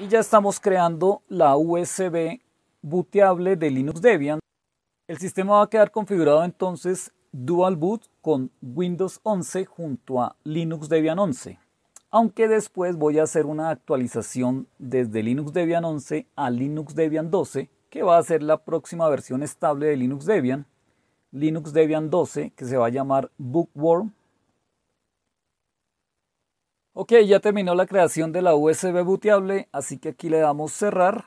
y ya estamos creando la USB bootable de Linux Debian. El sistema va a quedar configurado entonces dual boot con Windows 11 junto a Linux Debian 11. Aunque después voy a hacer una actualización desde Linux Debian 11 a Linux Debian 12, que va a ser la próxima versión estable de Linux Debian. Linux Debian 12, que se va a llamar Bookworm Ok, ya terminó la creación de la USB booteable, así que aquí le damos cerrar.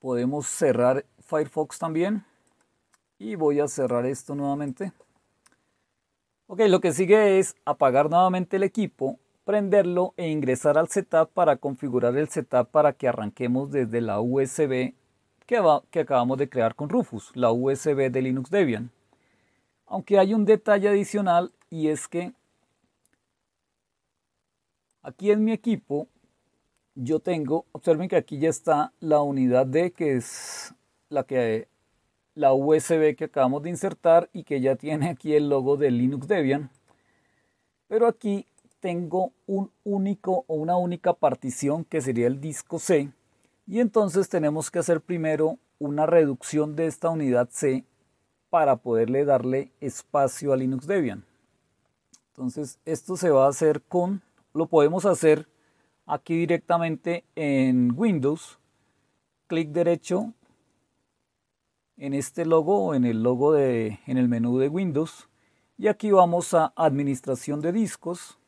Podemos cerrar Firefox también. Y voy a cerrar esto nuevamente. Ok, lo que sigue es apagar nuevamente el equipo, prenderlo e ingresar al setup para configurar el setup para que arranquemos desde la USB que, que acabamos de crear con Rufus, la USB de Linux Debian. Aunque hay un detalle adicional y es que Aquí en mi equipo yo tengo, observen que aquí ya está la unidad D que es la que la USB que acabamos de insertar y que ya tiene aquí el logo de Linux Debian. Pero aquí tengo un único o una única partición que sería el disco C y entonces tenemos que hacer primero una reducción de esta unidad C para poderle darle espacio a Linux Debian. Entonces esto se va a hacer con lo podemos hacer aquí directamente en Windows. Clic derecho en este logo o en el logo de en el menú de Windows y aquí vamos a administración de discos.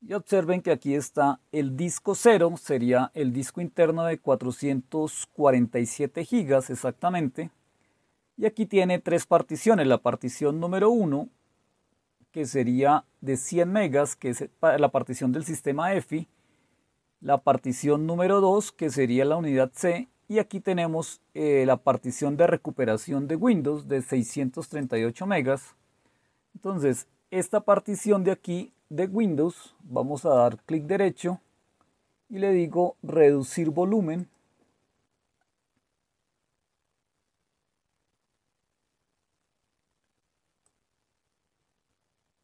Y observen que aquí está el disco 0, sería el disco interno de 447 gigas exactamente. Y aquí tiene tres particiones. La partición número 1, que sería de 100 megas, que es la partición del sistema EFI. La partición número 2, que sería la unidad C. Y aquí tenemos eh, la partición de recuperación de Windows de 638 megas. Entonces, esta partición de aquí de Windows, vamos a dar clic derecho y le digo reducir volumen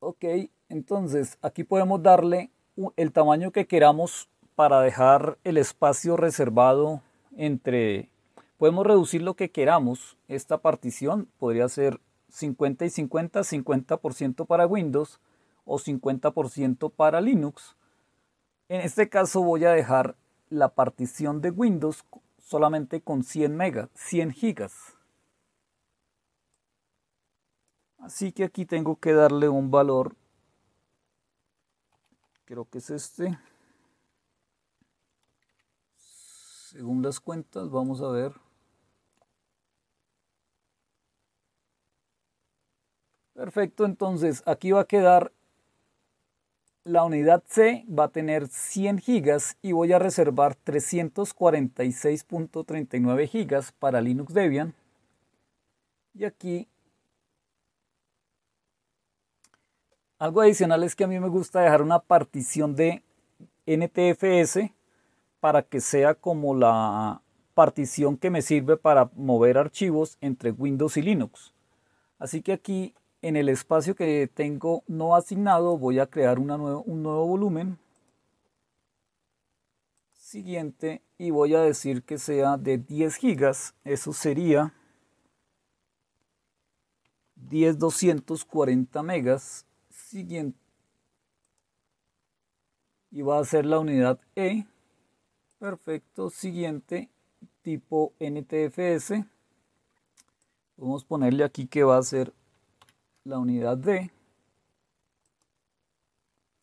Ok, entonces aquí podemos darle el tamaño que queramos para dejar el espacio reservado entre... Podemos reducir lo que queramos. Esta partición podría ser 50 y 50, 50% para Windows o 50% para Linux. En este caso voy a dejar la partición de Windows solamente con 100 megas, 100 gigas. Así que aquí tengo que darle un valor, creo que es este. Según las cuentas, vamos a ver. Perfecto, entonces aquí va a quedar la unidad C va a tener 100 gigas y voy a reservar 346.39 gigas para Linux Debian. Y aquí Algo adicional es que a mí me gusta dejar una partición de NTFS para que sea como la partición que me sirve para mover archivos entre Windows y Linux. Así que aquí en el espacio que tengo no asignado voy a crear un nuevo volumen siguiente y voy a decir que sea de 10 gigas. Eso sería 10.240 megas siguiente y va a ser la unidad E. Perfecto. Siguiente tipo NTFS. Vamos ponerle aquí que va a ser la unidad D.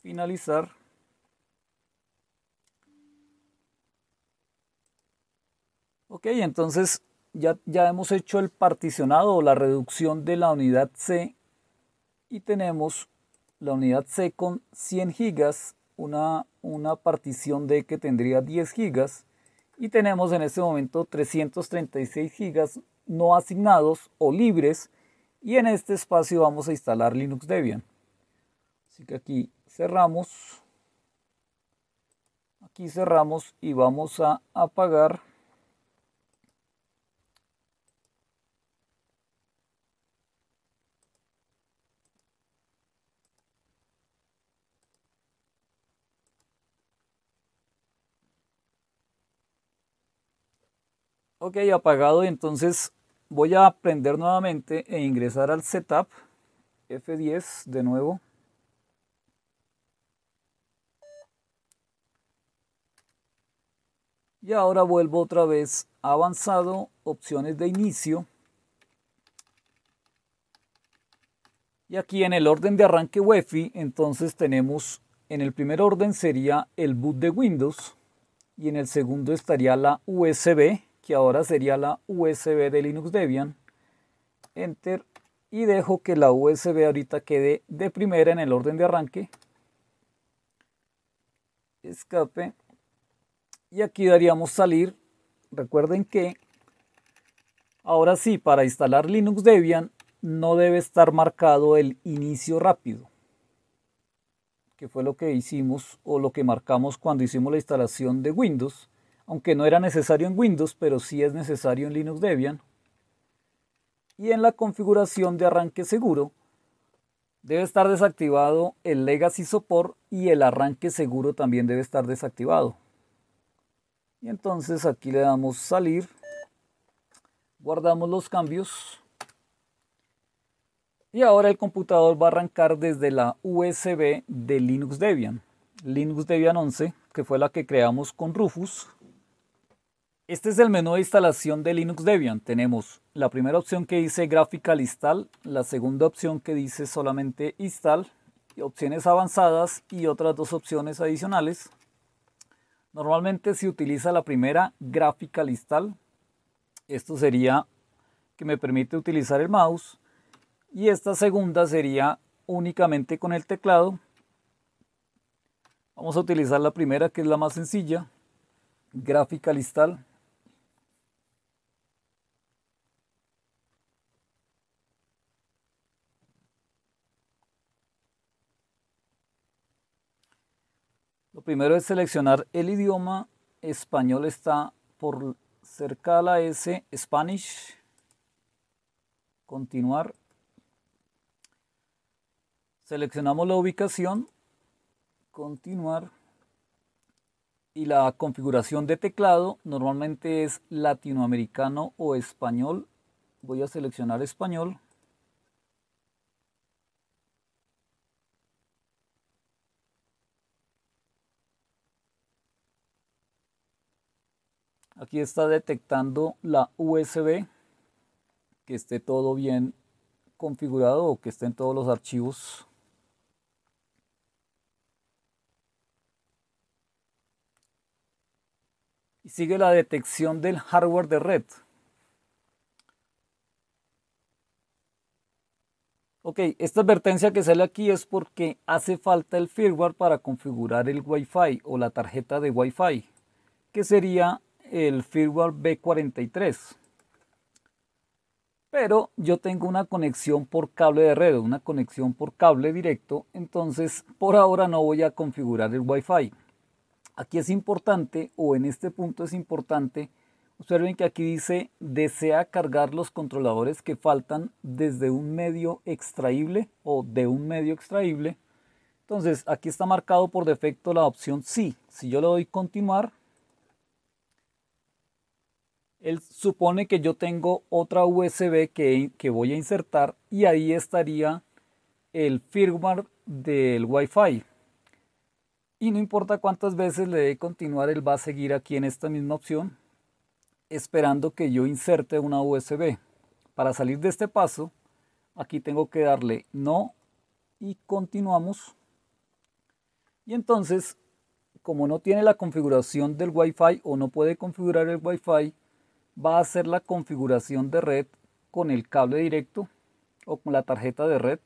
Finalizar. Ok, entonces ya, ya hemos hecho el particionado o la reducción de la unidad C y tenemos la unidad C con 100 gigas, una, una partición D que tendría 10 gigas y tenemos en este momento 336 gigas no asignados o libres y en este espacio vamos a instalar Linux Debian. Así que aquí cerramos, aquí cerramos y vamos a apagar ok apagado entonces voy a prender nuevamente e ingresar al setup F10 de nuevo y ahora vuelvo otra vez avanzado opciones de inicio y aquí en el orden de arranque UEFI entonces tenemos en el primer orden sería el boot de Windows y en el segundo estaría la USB que ahora sería la USB de Linux Debian. Enter y dejo que la USB ahorita quede de primera en el orden de arranque. Escape. Y aquí daríamos salir. Recuerden que ahora sí, para instalar Linux Debian no debe estar marcado el inicio rápido, que fue lo que hicimos o lo que marcamos cuando hicimos la instalación de Windows aunque no era necesario en Windows, pero sí es necesario en Linux Debian. Y en la configuración de arranque seguro, debe estar desactivado el Legacy Support y el arranque seguro también debe estar desactivado. Y entonces aquí le damos salir, guardamos los cambios. Y ahora el computador va a arrancar desde la USB de Linux Debian. Linux Debian 11, que fue la que creamos con Rufus, este es el menú de instalación de Linux Debian. Tenemos la primera opción que dice gráfica listal, la segunda opción que dice solamente Install, opciones avanzadas y otras dos opciones adicionales. Normalmente se utiliza la primera gráfica listal. Esto sería que me permite utilizar el mouse. Y esta segunda sería únicamente con el teclado. Vamos a utilizar la primera que es la más sencilla. gráfica listal. primero es seleccionar el idioma. Español está por cerca de la S, Spanish. Continuar. Seleccionamos la ubicación. Continuar. Y la configuración de teclado normalmente es latinoamericano o español. Voy a seleccionar español. Aquí está detectando la USB, que esté todo bien configurado o que estén todos los archivos. Y sigue la detección del hardware de red. Ok, esta advertencia que sale aquí es porque hace falta el firmware para configurar el Wi-Fi o la tarjeta de Wi-Fi, que sería el firmware B43. Pero yo tengo una conexión por cable de red, una conexión por cable directo, entonces por ahora no voy a configurar el Wi-Fi. Aquí es importante, o en este punto es importante, observen que aquí dice desea cargar los controladores que faltan desde un medio extraíble o de un medio extraíble. Entonces aquí está marcado por defecto la opción sí. Si yo le doy continuar, él supone que yo tengo otra USB que, que voy a insertar y ahí estaría el firmware del Wi-Fi. Y no importa cuántas veces le dé continuar, él va a seguir aquí en esta misma opción, esperando que yo inserte una USB. Para salir de este paso, aquí tengo que darle no y continuamos. Y entonces, como no tiene la configuración del Wi-Fi o no puede configurar el Wi-Fi, va a hacer la configuración de red con el cable directo o con la tarjeta de red.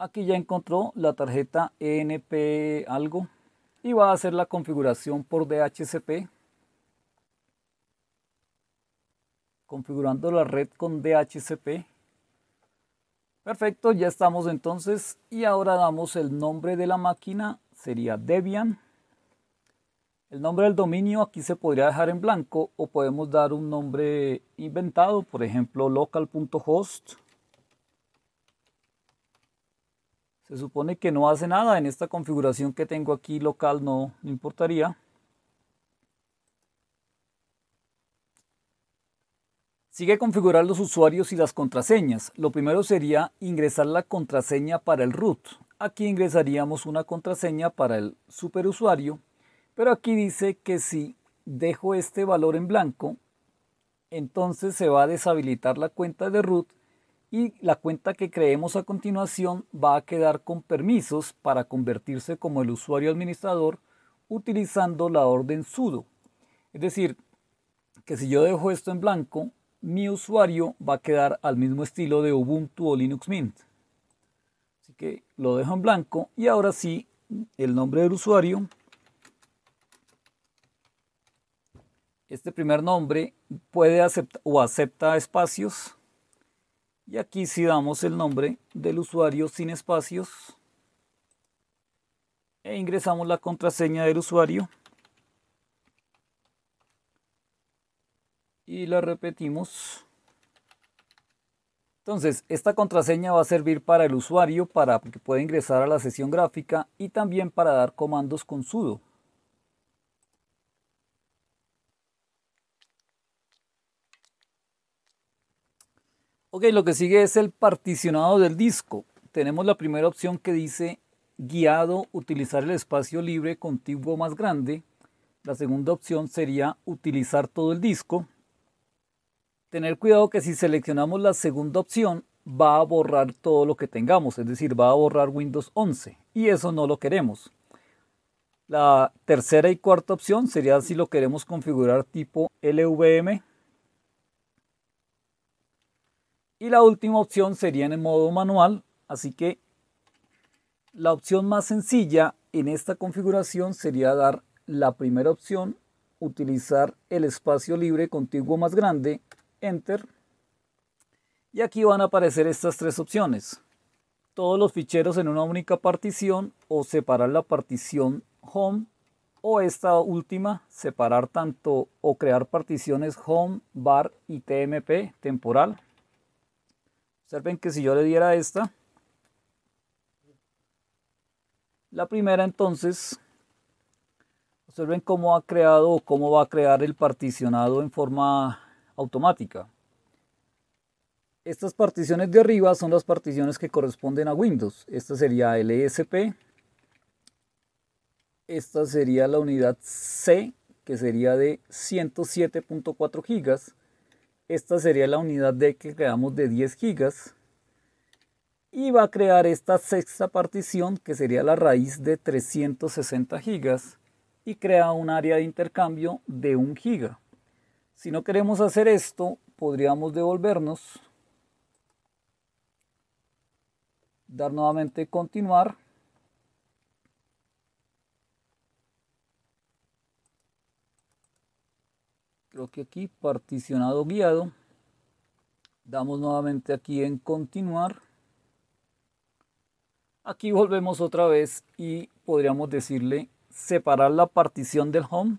Aquí ya encontró la tarjeta e NP algo y va a hacer la configuración por DHCP. Configurando la red con DHCP. Perfecto, ya estamos entonces y ahora damos el nombre de la máquina sería Debian. El nombre del dominio aquí se podría dejar en blanco o podemos dar un nombre inventado, por ejemplo local.host. Se supone que no hace nada, en esta configuración que tengo aquí local no, importaría. Sigue configurar los usuarios y las contraseñas. Lo primero sería ingresar la contraseña para el root. Aquí ingresaríamos una contraseña para el superusuario, pero aquí dice que si dejo este valor en blanco, entonces se va a deshabilitar la cuenta de root y la cuenta que creemos a continuación va a quedar con permisos para convertirse como el usuario administrador utilizando la orden sudo. Es decir, que si yo dejo esto en blanco, mi usuario va a quedar al mismo estilo de Ubuntu o Linux Mint que lo dejo en blanco y ahora sí el nombre del usuario este primer nombre puede aceptar o acepta espacios y aquí si damos el nombre del usuario sin espacios e ingresamos la contraseña del usuario y la repetimos entonces, esta contraseña va a servir para el usuario para que pueda ingresar a la sesión gráfica y también para dar comandos con sudo. Ok, lo que sigue es el particionado del disco. Tenemos la primera opción que dice guiado utilizar el espacio libre contiguo más grande. La segunda opción sería utilizar todo el disco tener cuidado que si seleccionamos la segunda opción va a borrar todo lo que tengamos, es decir, va a borrar Windows 11 y eso no lo queremos. La tercera y cuarta opción sería si lo queremos configurar tipo LVM. Y la última opción sería en el modo manual, así que la opción más sencilla en esta configuración sería dar la primera opción, utilizar el espacio libre contiguo más grande Enter. Y aquí van a aparecer estas tres opciones. Todos los ficheros en una única partición o separar la partición home o esta última, separar tanto o crear particiones home, bar y tmp temporal. Observen que si yo le diera esta, la primera entonces, observen cómo ha creado o cómo va a crear el particionado en forma automática. Estas particiones de arriba son las particiones que corresponden a Windows. Esta sería LSP. Esta sería la unidad C, que sería de 107.4 GB. Esta sería la unidad D que creamos de 10 GB. Y va a crear esta sexta partición, que sería la raíz de 360 GB. Y crea un área de intercambio de 1 GB. Si no queremos hacer esto, podríamos devolvernos, dar nuevamente continuar. Creo que aquí particionado guiado. Damos nuevamente aquí en continuar. Aquí volvemos otra vez y podríamos decirle separar la partición del home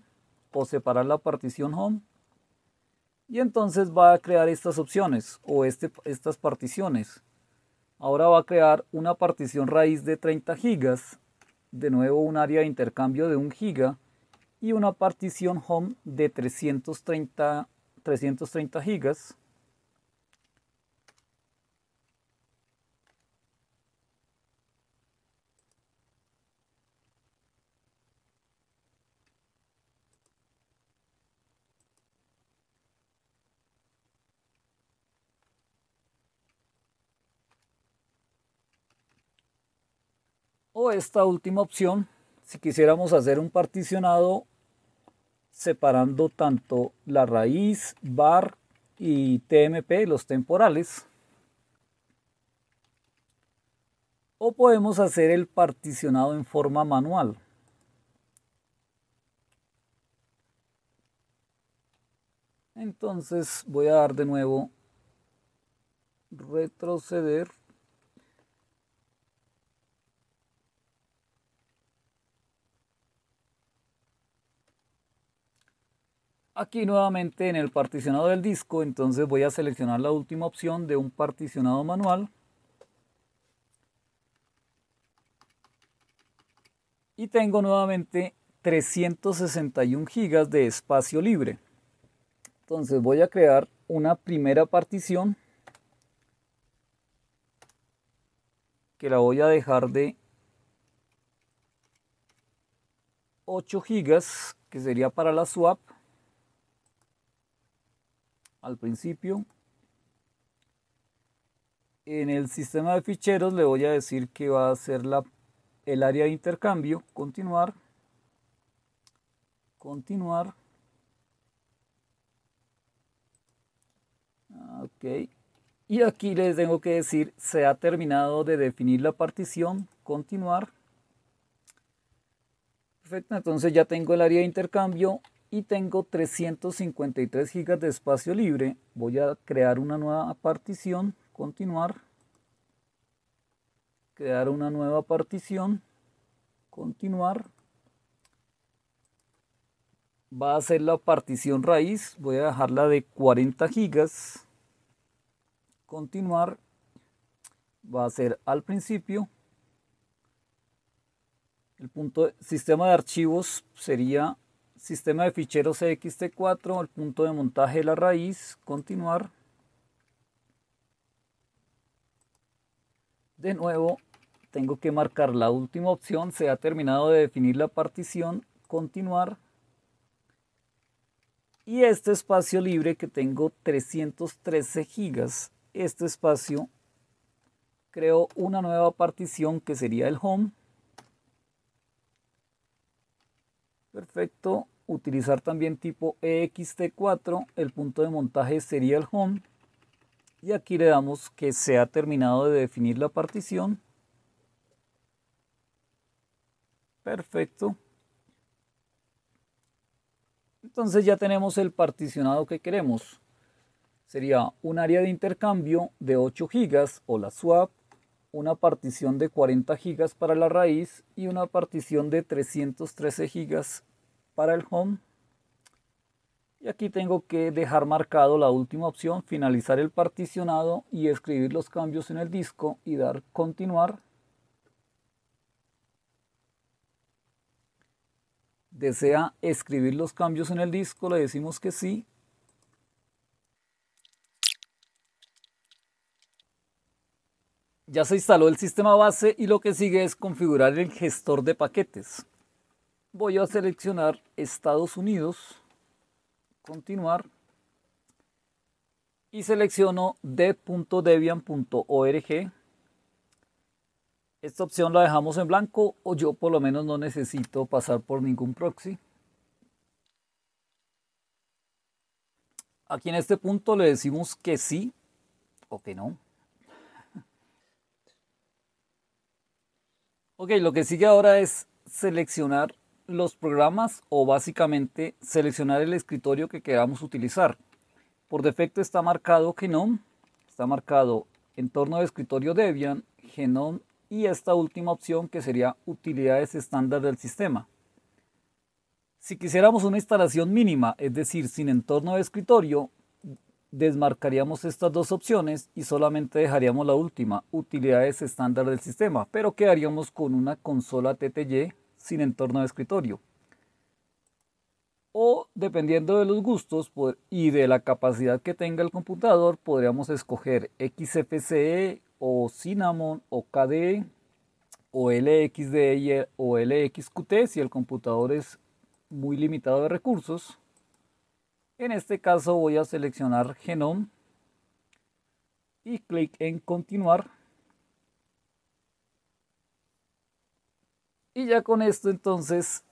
o separar la partición home y entonces va a crear estas opciones o este, estas particiones. Ahora va a crear una partición raíz de 30 gigas, de nuevo un área de intercambio de 1 giga y una partición home de 330, 330 gigas. O esta última opción, si quisiéramos hacer un particionado separando tanto la raíz, bar y TMP, los temporales. O podemos hacer el particionado en forma manual. Entonces voy a dar de nuevo retroceder aquí nuevamente en el particionado del disco, entonces voy a seleccionar la última opción de un particionado manual. Y tengo nuevamente 361 GB de espacio libre. Entonces voy a crear una primera partición que la voy a dejar de 8 GB, que sería para la swap al principio. En el sistema de ficheros le voy a decir que va a ser la, el área de intercambio, continuar, continuar. Ok. Y aquí les tengo que decir, se ha terminado de definir la partición, continuar. Perfecto, entonces ya tengo el área de intercambio y tengo 353 gigas de espacio libre. Voy a crear una nueva partición, continuar, crear una nueva partición, continuar. Va a ser la partición raíz, voy a dejarla de 40 gigas, continuar, va a ser al principio. El punto de sistema de archivos sería sistema de ficheros e CXT4, el punto de montaje de la raíz, continuar. De nuevo, tengo que marcar la última opción, se ha terminado de definir la partición, continuar. Y este espacio libre que tengo 313 gigas, este espacio creo una nueva partición que sería el home. Perfecto utilizar también tipo ext4 el punto de montaje sería el home y aquí le damos que se ha terminado de definir la partición perfecto entonces ya tenemos el particionado que queremos sería un área de intercambio de 8 GB o la swap una partición de 40 GB para la raíz y una partición de 313 gigas para el home. Y aquí tengo que dejar marcado la última opción, finalizar el particionado y escribir los cambios en el disco y dar continuar. ¿Desea escribir los cambios en el disco? Le decimos que sí. Ya se instaló el sistema base y lo que sigue es configurar el gestor de paquetes voy a seleccionar Estados Unidos, continuar y selecciono dev.debian.org. Esta opción la dejamos en blanco o yo por lo menos no necesito pasar por ningún proxy. Aquí en este punto le decimos que sí o que no. Ok, lo que sigue ahora es seleccionar los programas o básicamente seleccionar el escritorio que queramos utilizar. Por defecto está marcado Genome, está marcado entorno de escritorio Debian, Genome y esta última opción que sería utilidades estándar del sistema. Si quisiéramos una instalación mínima, es decir, sin entorno de escritorio, desmarcaríamos estas dos opciones y solamente dejaríamos la última, utilidades estándar del sistema, pero quedaríamos con una consola TTY sin entorno de escritorio. O dependiendo de los gustos y de la capacidad que tenga el computador, podríamos escoger XFCE o Cinnamon o KDE o LXDE o LXQT si el computador es muy limitado de recursos. En este caso voy a seleccionar Genome y clic en continuar. Y ya con esto entonces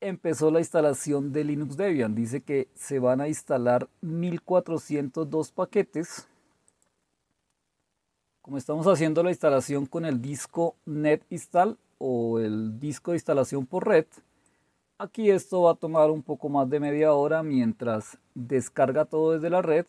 empezó la instalación de Linux Debian. Dice que se van a instalar 1402 paquetes. Como estamos haciendo la instalación con el disco net install o el disco de instalación por red, aquí esto va a tomar un poco más de media hora mientras descarga todo desde la red